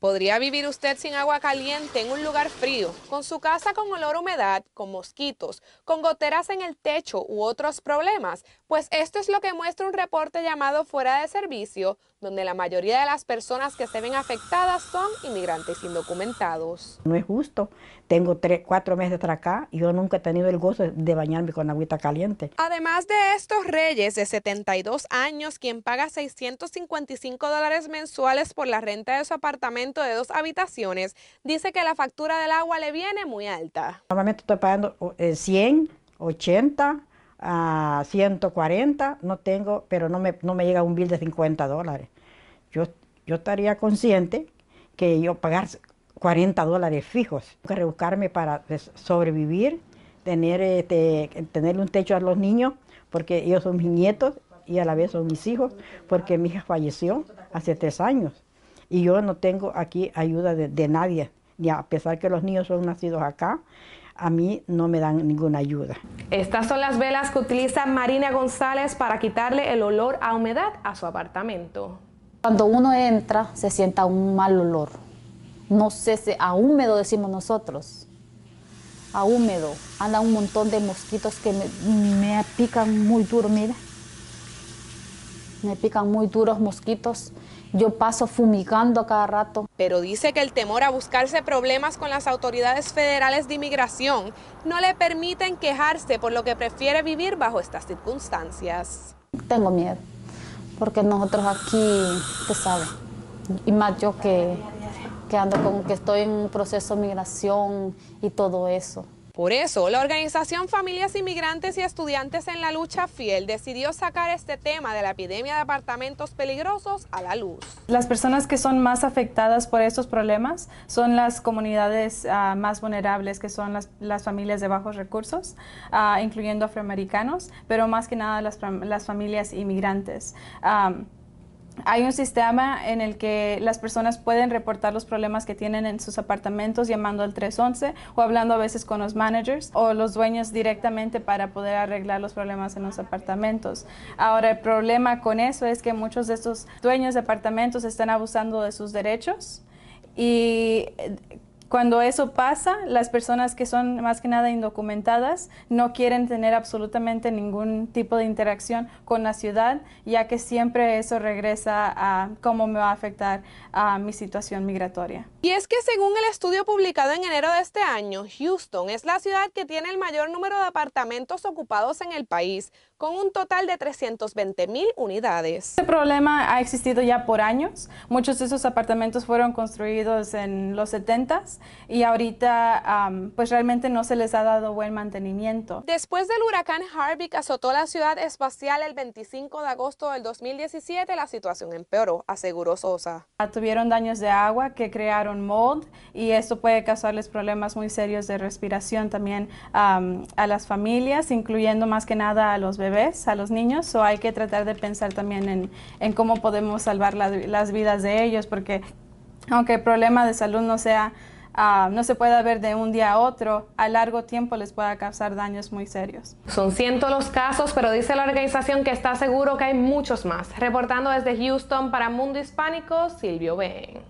¿Podría vivir usted sin agua caliente en un lugar frío, con su casa con olor a humedad, con mosquitos, con goteras en el techo u otros problemas? Pues esto es lo que muestra un reporte llamado Fuera de Servicio, donde la mayoría de las personas que se ven afectadas son inmigrantes indocumentados. No es justo. Tengo tres, cuatro meses para acá y yo nunca he tenido el gozo de bañarme con agüita caliente. Además de estos reyes de 72 años, quien paga 655 dólares mensuales por la renta de su apartamento, de dos habitaciones, dice que la factura del agua le viene muy alta. Normalmente estoy pagando 100, 80, eh, a 140, no tengo, pero no me, no me llega un bill de 50 dólares. Yo, yo estaría consciente que yo pagar 40 dólares fijos, que rebuscarme para sobrevivir, tener, este, tener un techo a los niños, porque ellos son mis nietos y a la vez son mis hijos, porque mi hija falleció hace tres años. Y yo no tengo aquí ayuda de, nadie, y a pesar que los niños son nacidos acá, a mí no me dan ninguna ayuda. Estas son las velas que utiliza Marina González para quitarle el olor a humedad a su apartamento. Cuando uno entra se sienta un mal olor. No sé, si a húmedo decimos nosotros. A húmedo. Anda un montón de mosquitos que me, me pican muy duro, me pican muy duros mosquitos. Yo paso fumigando cada rato. Pero dice que el temor a buscarse problemas con las autoridades federales de inmigración no le permiten quejarse, por lo que prefiere vivir bajo estas circunstancias. Tengo miedo, porque nosotros aquí, ¿qué sabes, y más yo que, que ando con que estoy en un proceso de migración y todo eso. Por eso, la organización Familias Inmigrantes y Estudiantes en la Lucha Fiel decidió sacar este tema de la epidemia de apartamentos peligrosos a la luz. Las personas que son más afectadas por estos problemas son las comunidades ah, más vulnerables, que son las, familias de bajos recursos, ah, incluyendo afroamericanos, pero más que nada las, familias inmigrantes hay un sistema en el que las personas pueden reportar los problemas que tienen en sus apartamentos llamando al 311 o hablando a veces con los managers o los dueños directamente para poder arreglar los problemas en los apartamentos. Ahora, el problema con eso es que muchos de estos dueños de apartamentos están abusando de sus derechos y eh, cuando eso pasa, las personas que son más que nada indocumentadas no quieren tener absolutamente ningún tipo de interacción con la ciudad, ya que siempre eso regresa a cómo me va a afectar a mi situación migratoria. Y es que según el estudio publicado en enero de este año, Houston es la ciudad que tiene el mayor número de apartamentos ocupados en el país, con un total de 320 mil unidades. Este problema ha existido ya por años. Muchos de esos apartamentos fueron construidos en los 70s y ahorita pues realmente no se les ha dado buen mantenimiento. Después del huracán Harvey que azotó la ciudad espacial el 25 de agosto del 2017, la situación empeoró, aseguró Sosa. Ah, tuvieron daños de agua que crearon mold y esto puede causarles problemas muy serios de respiración también a las familias, incluyendo más que nada a los bebés a los niños, o hay que tratar de pensar también en, cómo podemos salvar las vidas de ellos, porque aunque el problema de salud no sea ah, no se pueda ver de un día a otro, a largo tiempo les pueda causar daños muy serios. Son cientos los casos, pero dice la organización que está seguro que hay muchos más. Reportando desde Houston para Mundo Hispánico, Silvio Ben.